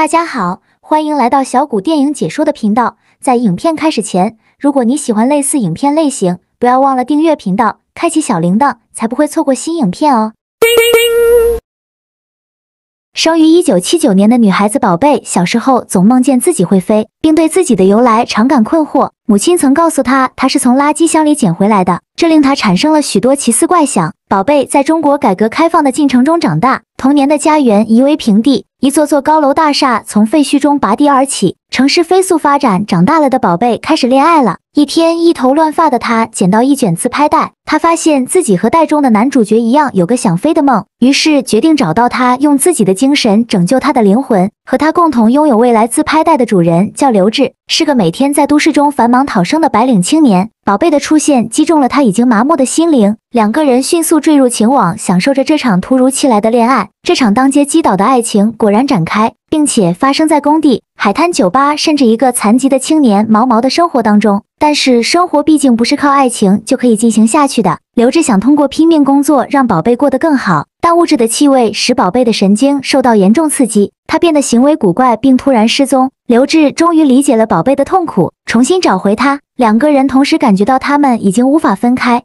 大家好，欢迎来到小谷电影解说的频道。在影片开始前，如果你喜欢类似影片类型，不要忘了订阅频道，开启小铃铛，才不会错过新影片哦。生于一九七九年的女孩子宝贝，小时候总梦见自己会飞，并对自己的由来常感困惑。母亲曾告诉她，她是从垃圾箱里捡回来的，这令她产生了许多奇思怪想。宝贝在中国改革开放的进程中长大。童年的家园夷为平地，一座座高楼大厦从废墟中拔地而起。城市飞速发展，长大了的宝贝开始恋爱了。一天，一头乱发的他捡到一卷自拍带，他发现自己和袋中的男主角一样，有个想飞的梦，于是决定找到他，用自己的精神拯救他的灵魂，和他共同拥有未来。自拍带的主人叫刘志，是个每天在都市中繁忙讨生的白领青年。宝贝的出现击中了他已经麻木的心灵，两个人迅速坠入情网，享受着这场突如其来的恋爱。这场当街击倒的爱情果然展开，并且发生在工地。海滩酒吧，甚至一个残疾的青年毛毛的生活当中。但是生活毕竟不是靠爱情就可以进行下去的。刘志想通过拼命工作让宝贝过得更好，但物质的气味使宝贝的神经受到严重刺激，他变得行为古怪，并突然失踪。刘志终于理解了宝贝的痛苦，重新找回他。两个人同时感觉到他们已经无法分开。